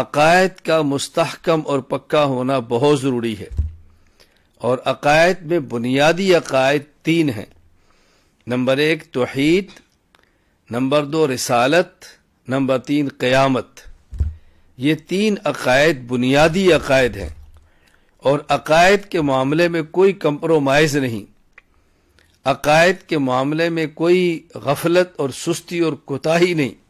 عقائد کا مستحکم اور پکا ہونا بہت ضروری ہے اور عقائد میں بنیادی عقائد تین ہیں نمبر ایک توحید نمبر دو رسالت نمبر تین قیامت یہ تین عقائد بنیادی عقائد ہیں اور عقائد کے معاملے میں کوئی کمپرومائز نہیں عقائد کے معاملے میں کوئی غفلت اور سستی اور کوتاہی نہیں